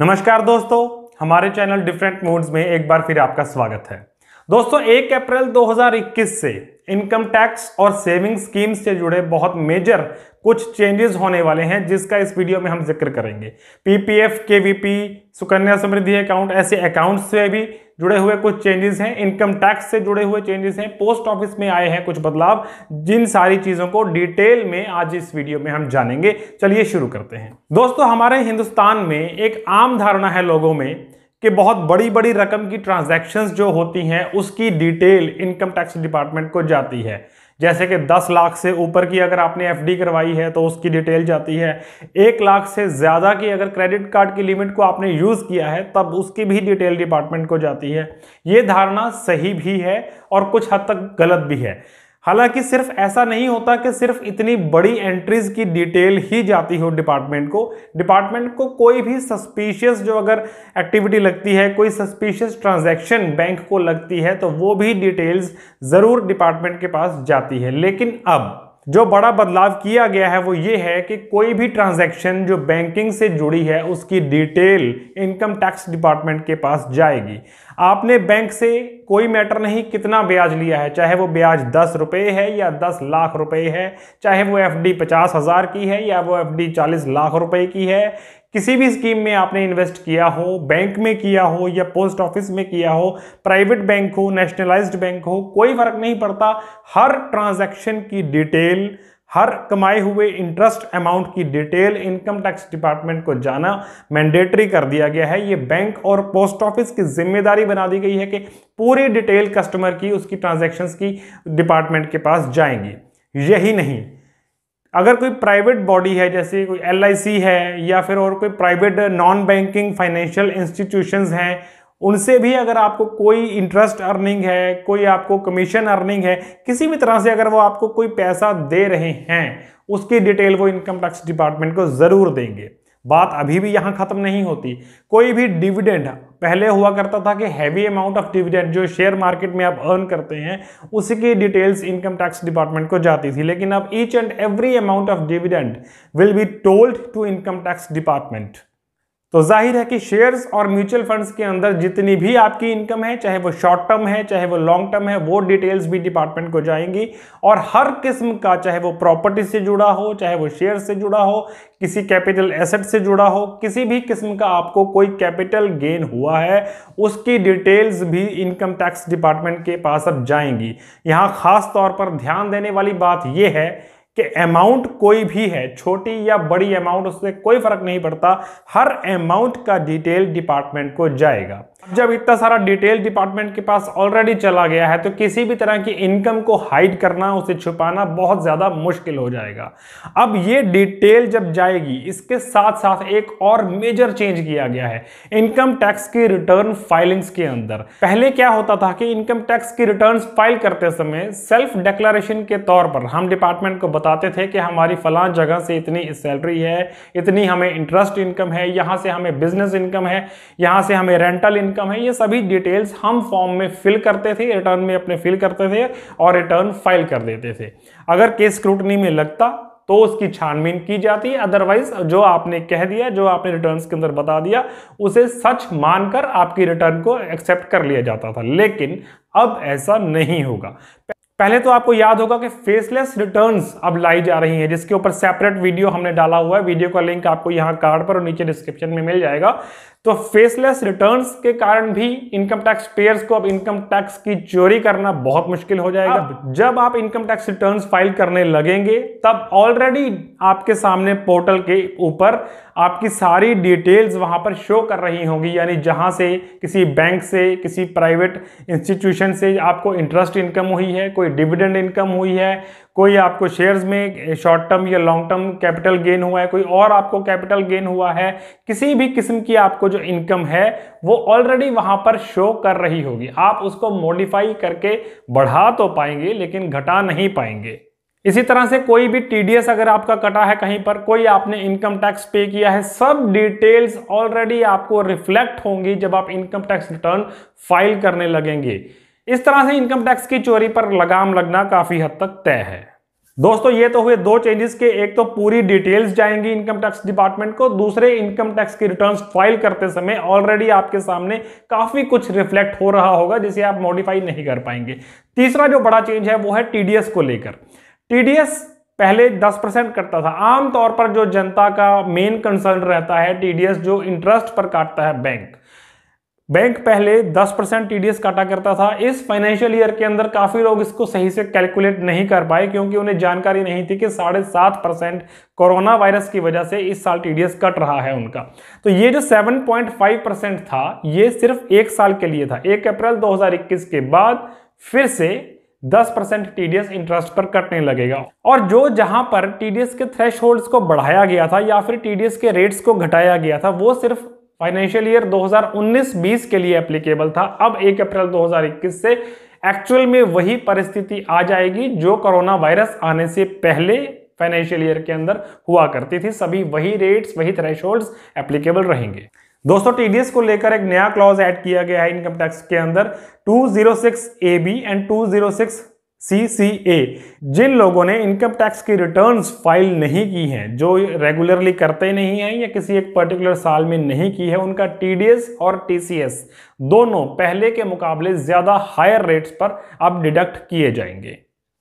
नमस्कार दोस्तों हमारे चैनल डिफरेंट मूड्स में एक बार फिर आपका स्वागत है दोस्तों 1 अप्रैल 2021 से इनकम टैक्स और सेविंग स्कीम से जुड़े बहुत मेजर कुछ चेंजेस होने वाले हैं जिसका इस वीडियो में हम जिक्र करेंगे PPF KVP Sukanya Samriddhi account ऐसे अकाउंट्स से भी जुड़े हुए कुछ चेंजेस हैं इनकम टैक्स से जुड़े हुए चेंजेस हैं पोस्ट ऑफिस में आए हैं कुछ बदलाव जिन सारी चीज़ों को डिटेल में आज इस वीडियो में हम जानेंगे चलिए शुरू करते हैं दोस्तों हमारे हिंदुस्तान में एक आम धारणा है लोगों में कि बहुत बड़ी बड़ी रकम की ट्रांजैक्शंस जो होती हैं उसकी डिटेल इनकम टैक्स डिपार्टमेंट को जाती है जैसे कि 10 लाख से ऊपर की अगर आपने एफडी करवाई है तो उसकी डिटेल जाती है एक लाख से ज़्यादा की अगर क्रेडिट कार्ड की लिमिट को आपने यूज़ किया है तब उसकी भी डिटेल डिपार्टमेंट को जाती है ये धारणा सही भी है और कुछ हद तक गलत भी है हालांकि सिर्फ ऐसा नहीं होता कि सिर्फ इतनी बड़ी एंट्रीज की डिटेल ही जाती हो डिपार्टमेंट को डिपार्टमेंट को कोई भी सस्पिशियस जो अगर एक्टिविटी लगती है कोई सस्पिशियस ट्रांजैक्शन बैंक को लगती है तो वो भी डिटेल्स ज़रूर डिपार्टमेंट के पास जाती है लेकिन अब जो बड़ा बदलाव किया गया है वो ये है कि कोई भी ट्रांजैक्शन जो बैंकिंग से जुड़ी है उसकी डिटेल इनकम टैक्स डिपार्टमेंट के पास जाएगी आपने बैंक से कोई मैटर नहीं कितना ब्याज लिया है चाहे वो ब्याज दस रुपये है या दस लाख रुपए है चाहे वो एफ डी पचास हज़ार की है या वो एफ डी चालीस लाख रुपए की है किसी भी स्कीम में आपने इन्वेस्ट किया हो बैंक में किया हो या पोस्ट ऑफिस में किया हो प्राइवेट बैंक हो नेशनलाइज्ड बैंक हो कोई फर्क नहीं पड़ता हर ट्रांजैक्शन की डिटेल हर कमाए हुए इंटरेस्ट अमाउंट की डिटेल इनकम टैक्स डिपार्टमेंट को जाना मैंडेटरी कर दिया गया है ये बैंक और पोस्ट ऑफिस की जिम्मेदारी बना दी गई है कि पूरी डिटेल कस्टमर की उसकी ट्रांजैक्शंस की डिपार्टमेंट के पास जाएंगी यही नहीं अगर कोई प्राइवेट बॉडी है जैसे कोई एल है या फिर और कोई private non banking financial institutions हैं उनसे भी अगर आपको कोई इंटरेस्ट अर्निंग है कोई आपको कमीशन अर्निंग है किसी भी तरह से अगर वो आपको कोई पैसा दे रहे हैं उसकी डिटेल वो इनकम टैक्स डिपार्टमेंट को ज़रूर देंगे बात अभी भी यहां खत्म नहीं होती कोई भी डिविडेंड पहले हुआ करता था कि हैवी अमाउंट ऑफ डिविडेंड जो शेयर मार्केट में आप अर्न करते हैं उसी की डिटेल्स इनकम टैक्स डिपार्टमेंट को जाती थी लेकिन अब each and every amount of dividend will be told to income tax department तो जाहिर है कि शेयर्स और म्यूचुअल फंड्स के अंदर जितनी भी आपकी इनकम है चाहे वो शॉर्ट टर्म है चाहे वो लॉन्ग टर्म है वो डिटेल्स भी डिपार्टमेंट को जाएंगी और हर किस्म का चाहे वो प्रॉपर्टी से जुड़ा हो चाहे वो शेयर से जुड़ा हो किसी कैपिटल एसेट से जुड़ा हो किसी भी किस्म का आपको कोई कैपिटल गेन हुआ है उसकी डिटेल्स भी इनकम टैक्स डिपार्टमेंट के पास अब जाएंगी यहाँ खास तौर पर ध्यान देने वाली बात यह है कि अमाउंट कोई भी है छोटी या बड़ी अमाउंट उससे कोई फर्क नहीं पड़ता हर अमाउंट का डिटेल डिपार्टमेंट को जाएगा जब इतना सारा डिटेल डिपार्टमेंट के पास ऑलरेडी चला गया है तो किसी भी तरह की इनकम को हाइड करना उसे छुपाना बहुत ज़्यादा मुश्किल हो जाएगा अब ये डिटेल जब जाएगी इसके साथ साथ एक और मेजर चेंज किया गया है इनकम टैक्स की रिटर्न फाइलिंग्स के अंदर पहले क्या होता था कि इनकम टैक्स की रिटर्न फाइल करते समय सेल्फ डिक्लेरेशन के तौर पर हम डिपार्टमेंट को बताते थे कि हमारी फलां जगह से इतनी सैलरी है इतनी हमें इंटरेस्ट इनकम है यहाँ से हमें बिजनेस इनकम है यहाँ से हमें रेंटल इनकम इनकम है ये सभी डिटेल्स हम फॉर्म में फिल करते थे रिटर्न में अपने फिल करते थे और रिटर्न फाइल कर देते थे अगर केस स्क्रूटनी में लगता तो उसकी छानबीन की जाती है अदरवाइज जो आपने कह दिया जो आपने रिटर्न्स के अंदर बता दिया उसे सच मानकर आपकी रिटर्न को एक्सेप्ट कर लिया जाता था लेकिन अब ऐसा नहीं होगा पहले तो आपको याद होगा कि फेसलेस रिटर्न्स अब लाई जा रही हैं जिसके ऊपर सेपरेट वीडियो हमने डाला हुआ है वीडियो का लिंक आपको यहाँ कार्ड पर और नीचे डिस्क्रिप्शन में मिल जाएगा तो फेसलेस रिटर्न्स के कारण भी इनकम टैक्स पेयर्स को अब इनकम टैक्स की चोरी करना बहुत मुश्किल हो जाएगा अब जब आप इनकम टैक्स रिटर्न फाइल करने लगेंगे तब ऑलरेडी आपके सामने पोर्टल के ऊपर आपकी सारी डिटेल्स वहां पर शो कर रही होंगी यानी जहां से किसी बैंक से किसी प्राइवेट इंस्टीट्यूशन से आपको इंटरेस्ट इनकम हुई है कोई कोई डिविडेंड इनकम हुई है कोई आपको शेयर्स में शॉर्ट टर्म या लॉन्ग टर्म कैपिटल गेन हुआ है कोई और आपको कैपिटल गेन हुआ है किसी भी किस्म की आपको जो इनकम है वो ऑलरेडी वहां पर शो कर रही होगी आप उसको मॉडिफाई करके बढ़ा तो पाएंगे लेकिन घटा नहीं पाएंगे इसी तरह से कोई भी टी अगर आपका कटा है कहीं पर कोई आपने इनकम टैक्स पे किया है सब डिटेल्स ऑलरेडी आपको रिफ्लेक्ट होंगी जब आप इनकम टैक्स रिटर्न फाइल करने लगेंगे इस तरह से इनकम टैक्स की चोरी पर लगाम लगना काफी हद तक तय है दोस्तों ये तो हुए दो चेंजेस के एक तो पूरी डिटेल्स जाएंगी इनकम टैक्स डिपार्टमेंट को दूसरे इनकम टैक्स की रिटर्न्स फाइल करते समय ऑलरेडी आपके सामने काफी कुछ रिफ्लेक्ट हो रहा होगा जिसे आप मॉडिफाई नहीं कर पाएंगे तीसरा जो बड़ा चेंज है वो है टीडीएस को लेकर टीडीएस पहले 10 परसेंट करता था आमतौर पर जो जनता का मेन कंसर्न रहता है टीडीएस जो इंटरेस्ट पर काटता है बैंक बैंक पहले 10 परसेंट टी काटा करता था इस फाइनेंशियल ईयर के अंदर काफी लोग इसको सही से कैलकुलेट नहीं कर पाए क्योंकि उन्हें जानकारी नहीं थी कि साढ़े सात परसेंट कोरोना वायरस की वजह से इस साल टी कट रहा है उनका तो ये जो 7.5 परसेंट था ये सिर्फ एक साल के लिए था एक अप्रैल 2021 के बाद फिर से 10 परसेंट टीडीएस इंटरेस्ट पर कटने लगेगा और जो जहां पर टीडीएस के थ्रेश को बढ़ाया गया था या फिर टीडीएस के रेट्स को घटाया गया था वो सिर्फ फाइनेंशियल ईयर 2019-20 के लिए एप्लीकेबल था अब 1 अप्रैल 2021 से एक्चुअल में वही परिस्थिति आ जाएगी जो कोरोना वायरस आने से पहले फाइनेंशियल ईयर के अंदर हुआ करती थी सभी वही रेट्स वही थ्रेश एप्लीकेबल रहेंगे दोस्तों टीडीएस को लेकर एक नया क्लॉज ऐड किया गया है इनकम टैक्स के अंदर 206 ए बी एंड 206 सीसीए जिन लोगों ने इनकम टैक्स की रिटर्न्स फाइल नहीं की हैं जो रेगुलरली करते नहीं हैं या किसी एक पर्टिकुलर साल में नहीं की है उनका टीडीएस और टीसीएस दोनों पहले के मुकाबले ज़्यादा हायर रेट्स पर अब डिडक्ट किए जाएंगे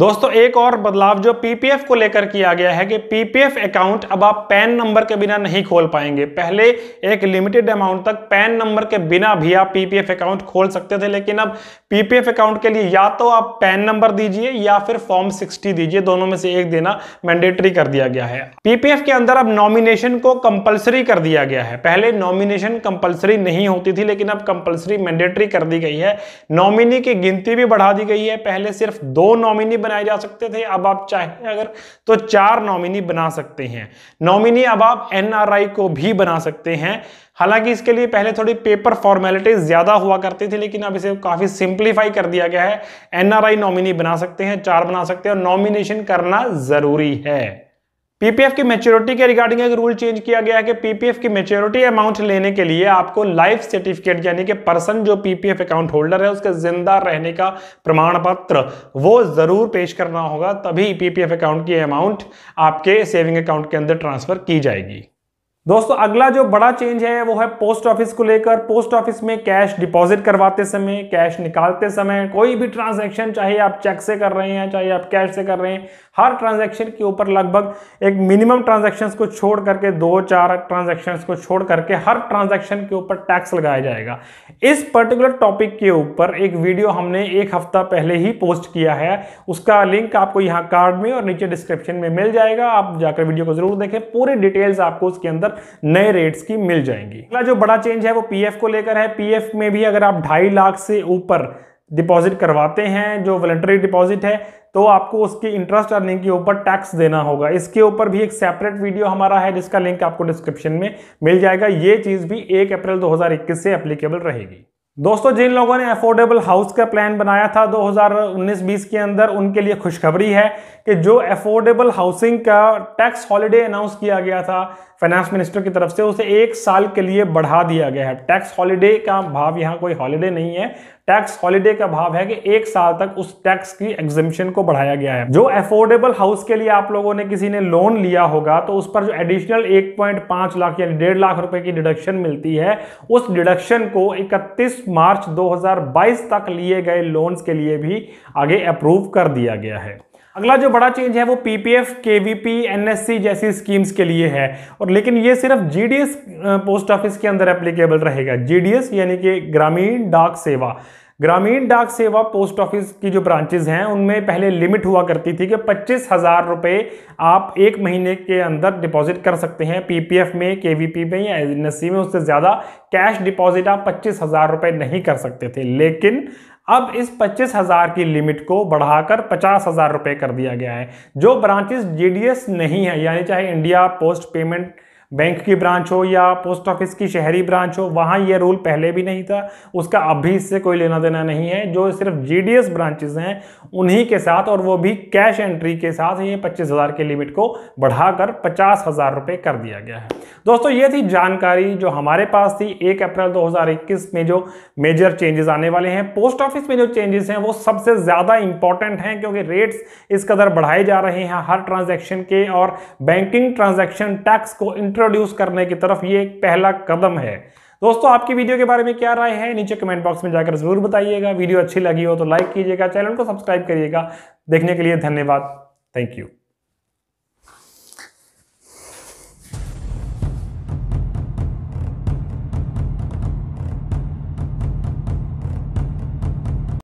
दोस्तों एक और बदलाव जो पीपीएफ को लेकर किया गया है कि पीपीएफ अकाउंट अब आप पैन नंबर के बिना नहीं खोल पाएंगे पहले एक लिमिटेड अमाउंट तक पैन नंबर के बिना भी आप पीपीएफ अकाउंट खोल सकते थे लेकिन अब पीपीएफ अकाउंट के लिए या तो आप पैन नंबर दीजिए या फिर फॉर्म सिक्सटी दीजिए दोनों में से एक देना मैंडेटरी कर दिया गया है पीपीएफ के अंदर अब नॉमिनेशन को कंपल्सरी कर दिया गया है पहले नॉमिनेशन कंपल्सरी नहीं होती थी लेकिन अब कंपल्सरी मैंडेटरी कर दी गई है नॉमिनी की गिनती भी बढ़ा दी गई है पहले सिर्फ दो नॉमिनी बनाए जा सकते थे अब आप चाहें अगर तो चार नॉमिनी बना सकते हैं नॉमिनी अब आप एनआरआई को भी बना सकते हैं हालांकि इसके लिए पहले थोड़ी पेपर फॉर्मेलिटीज ज़्यादा हुआ करती थी लेकिन अब इसे काफ़ी सिंप्लीफाई कर दिया गया है एनआरआई नॉमिनी बना सकते हैं चार बना सकते हैं और नॉमिनेशन करना ज़रूरी है पीपीएफ की मेच्योरिटी के रिगार्डिंग एक रूल चेंज किया गया है कि पीपीएफ की मेच्योरिटी अमाउंट लेने के लिए आपको लाइफ सर्टिफिकेट यानी कि पर्सन जो पीपीएफ अकाउंट होल्डर है उसके जिंदा रहने का प्रमाण पत्र वो जरूर पेश करना होगा तभी पीपीएफ अकाउंट की अमाउंट आपके सेविंग अकाउंट के अंदर ट्रांसफर की जाएगी दोस्तों अगला जो बड़ा चेंज है वो है पोस्ट ऑफिस को लेकर पोस्ट ऑफिस में कैश डिपॉजिट करवाते समय कैश निकालते समय कोई भी ट्रांजैक्शन चाहे आप चेक से कर रहे हैं चाहे आप कैश से कर रहे हैं हर ट्रांजैक्शन के ऊपर लगभग एक मिनिमम ट्रांजैक्शंस को छोड़ करके दो चार ट्रांजैक्शंस को छोड़ करके हर ट्रांजेक्शन के ऊपर टैक्स लगाया जाएगा इस पर्टिकुलर टॉपिक के ऊपर एक वीडियो हमने एक हफ्ता पहले ही पोस्ट किया है उसका लिंक आपको यहाँ कार्ड में और नीचे डिस्क्रिप्शन में मिल जाएगा आप जाकर वीडियो को जरूर देखें पूरी डिटेल्स आपको उसके अंदर नए रेट्स की मिल जाएंगी अगला जो बड़ा चेंज है वो पीएफ को लेकर है पीएफ में भी अगर आप ढाई लाख से ऊपर डिपॉजिट करवाते हैं जो वॉलेंटरी डिपॉजिट है तो आपको उसकी इंटरेस्ट अर्निंग के ऊपर टैक्स देना होगा इसके ऊपर भी एक सेपरेट वीडियो हमारा है जिसका लिंक आपको डिस्क्रिप्शन में मिल जाएगा ये चीज़ भी एक अप्रैल 2021 से एप्लीकेबल रहेगी दोस्तों जिन लोगों ने अफोर्डेबल हाउस का प्लान बनाया था 2019-20 के अंदर उनके लिए खुशखबरी है कि जो अफोर्डेबल हाउसिंग का टैक्स हॉलिडे अनाउंस किया गया था फाइनेंस मिनिस्टर की तरफ से उसे एक साल के लिए बढ़ा दिया गया है टैक्स हॉलिडे का भाव यहाँ कोई हॉलिडे नहीं है टैक्स हॉलीडे का भाव है कि एक साल तक उस टैक्स की एग्जिबिशन को बढ़ाया गया है जो एफोर्डेबल हाउस के लिए आप लोगों ने किसी ने लोन लिया होगा तो उस पर जो एडिशनल 1.5 लाख यानी डेढ़ लाख रुपए की डिडक्शन मिलती है उस डिडक्शन को 31 मार्च 2022 तक लिए गए लोन्स के लिए भी आगे अप्रूव कर दिया गया है अगला जो बड़ा चेंज है वो पीपीएफ केवीपी एनएससी जैसी स्कीम्स के लिए है और लेकिन ये सिर्फ जीडीएस पोस्ट ऑफिस के अंदर एप्लीकेबल रहेगा जीडीएस यानी कि ग्रामीण डाक सेवा ग्रामीण डाक सेवा पोस्ट ऑफिस की जो ब्रांचेज हैं उनमें पहले लिमिट हुआ करती थी कि पच्चीस हज़ार रुपये आप एक महीने के अंदर डिपॉजिट कर सकते हैं पीपीएफ में केवीपी में या एन में उससे ज़्यादा कैश डिपॉजिट आप पच्चीस हज़ार रुपये नहीं कर सकते थे लेकिन अब इस पच्चीस हजार की लिमिट को बढ़ाकर पचास हजार रुपए कर दिया गया है जो ब्रांचेस जीडीएस नहीं है यानी चाहे इंडिया पोस्ट पेमेंट बैंक की ब्रांच हो या पोस्ट ऑफिस की शहरी ब्रांच हो वहाँ ये रूल पहले भी नहीं था उसका अभी इससे कोई लेना देना नहीं है जो सिर्फ जीडीएस ब्रांचेज हैं उन्हीं के साथ और वो भी कैश एंट्री के साथ ये पच्चीस हज़ार के लिमिट को बढ़ाकर पचास हज़ार रुपये कर दिया गया है दोस्तों ये थी जानकारी जो हमारे पास थी एक अप्रैल इक्कीस में जो मेजर चेंजेस आने वाले हैं पोस्ट ऑफिस में जो चेंजेस हैं वो सबसे ज़्यादा इंपॉर्टेंट हैं क्योंकि रेट्स इस कदर बढ़ाए जा रहे हैं हर ट्रांजेक्शन के और बैंकिंग ट्रांजेक्शन टैक्स को इन इंट्रोड्यूस करने की तरफ ये एक पहला कदम है दोस्तों आपकी वीडियो के बारे में क्या राय है नीचे कमेंट बॉक्स में जाकर जरूर बताइएगा वीडियो अच्छी लगी हो तो लाइक कीजिएगा चैनल को सब्सक्राइब करिएगा देखने के लिए धन्यवाद थैंक यू